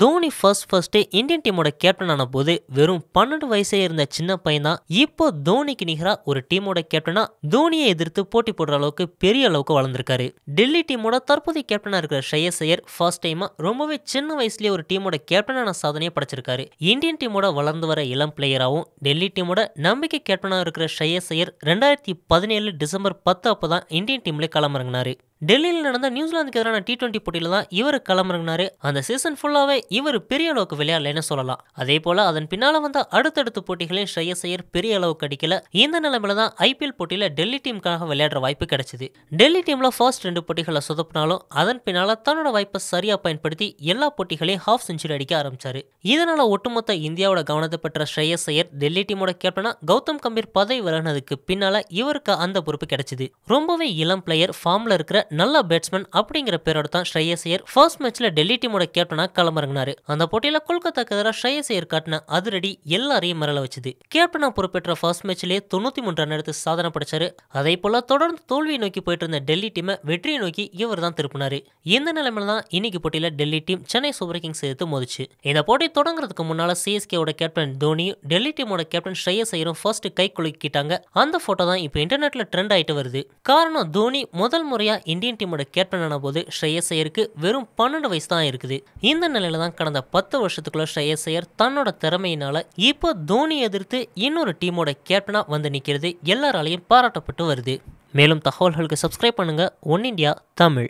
Dhoni first first Indian டீமோட captain ஆன போது வெறும் பன்னெண்டு வயசே இருந்த சின்ன பையன்தான் இப்போ தோனிக்கு நிகரா ஒரு டீமோட கேப்டனா தோனியை எதிர்த்து போட்டி போடுற அளவுக்கு பெரிய அளவுக்கு வளர்ந்துருக்காரு டெல்லி டீமோட தற்போதைய கேப்டனா இருக்கிற ஷையஸ் ஐயர் ஃபர்ஸ்ட் டைமா ரொம்பவே சின்ன வயசுலேயே ஒரு டீமோட கேப்டனான சாதனையை படைச்சிருக்காரு இந்தியன் டீமோட வளர்ந்து வர இளம் பிளேயராகவும் டெல்லி டீமோட நம்பிக்கை கேப்டனா இருக்கிற ஷையஸ் ஐயர் ரெண்டாயிரத்தி பதினேழு டிசம்பர் பத்து அப்போ தான் இந்தியன் டீம்ல களமிறங்கினாரு டெல்லியில் நடந்த நியூசிலாந்துக்கு எதிரான டி டுவெண்டி போட்டியில் தான் இவர் களமிறங்கினாரு அந்த சீசன் ஃபுல்லாகவே இவர் பெரிய அளவுக்கு விளையாடலைன்னு சொல்லலாம் அதே போல அதன் பின்னால் வந்த அடுத்தடுத்த போட்டிகளையும் ஸ்ரேயஸ் ஐயர் பெரிய அளவுக்கு அடிக்கல இந்த நிலைமையில தான் ஐபிஎல் போட்டியில் டெல்லி டீமுக்காக விளையாடுற வாய்ப்பு கிடைச்சது டெல்லி டீமில் ஃபர்ஸ்ட் ரெண்டு போட்டிகளை சொதப்பினாலும் அதன் பின்னால் தன்னோட வாய்ப்பை சரியாக பயன்படுத்தி எல்லா போட்டிகளையும் ஹாஃப் செஞ்சுரி அடிக்க ஆரம்பிச்சாரு இதனால ஒட்டுமொத்த இந்தியாவோட கவனத்தை பெற்ற ஸ்ரேயஸ் ஐயர் டெல்லி டீமோட கேப்டனா கௌதம் கம்பீர் பதவி விலகினதுக்கு பின்னால இவருக்கு அந்த பொறுப்பு கிடைச்சிது ரொம்பவே இளம் பிளேயர் ஃபார்ம்ல இருக்கிற நல்ல பேட்ஸ்மேன் அப்படிங்கிற பேரோட தான் ஸ்ரேயஸ் ஐயர் ஃபர்ஸ்ட் மேட்ச்ல டெல்லி டீமோட கேப்டனாக களமிறங்கினாரு அந்த போட்டியில கொல்கத்தாக்கு எதிராக ஸ்ரேயஸ் ஐயர் காட்டின அதிரடி எல்லாரையும் மரல வச்சுது கேப்டனா பொறுப்பேற்ற ஃபர்ஸ்ட் மேட்ச்லேயே தொண்ணூத்தி மூன்று ரன் எடுத்து சாதனை படிச்சாரு அதே போல தொடர்ந்து தோல்வியை நோக்கி போயிட்டு இருந்த டெல்லி டீமை வெற்றியை நோக்கி இவர் தான் திருப்பினாரு இந்த நிலைமையில தான் இன்னைக்கு போட்டியில Delhi team Chennai Super Kings எடுத்து மோதிச்சு இந்த போட்டி தொடங்குறதுக்கு முன்னால சிஎஸ்கேட கேப்டன் தோனியும் டெல்லி டீமோட கேப்டன் ஸ்ரேயஸ் ஐயரும் ஃபர்ஸ்ட் கை குலுக்கிட்டாங்க அந்த போட்டோ தான் இப்போ இன்டர்நெட்ல ட்ரெண்ட் ஆயிட்டு வருது காரணம் தோனி முதல் முறையா இந்தியன் டீமோட கேப்டன் ஆன போது ஸ்ரேயஸ் ஐயருக்கு வெறும் பன்னெண்டு வயசு தான் இருக்குது இந்த நிலையில தான் கடந்த பத்து வருஷத்துக்குள்ள ஸ்ரேயஸ் ஐயர் தன்னோட திறமையினால இப்போ தோனி எதிர்த்து இன்னொரு டீமோட கேப்டனா வந்து நிற்கிறது எல்லாராலையும் பாராட்டப்பட்டு வருது மேலும் தகவல்களுக்கு சப்ஸ்கிரைப் பண்ணுங்க ஒன் இண்டியா தமிழ்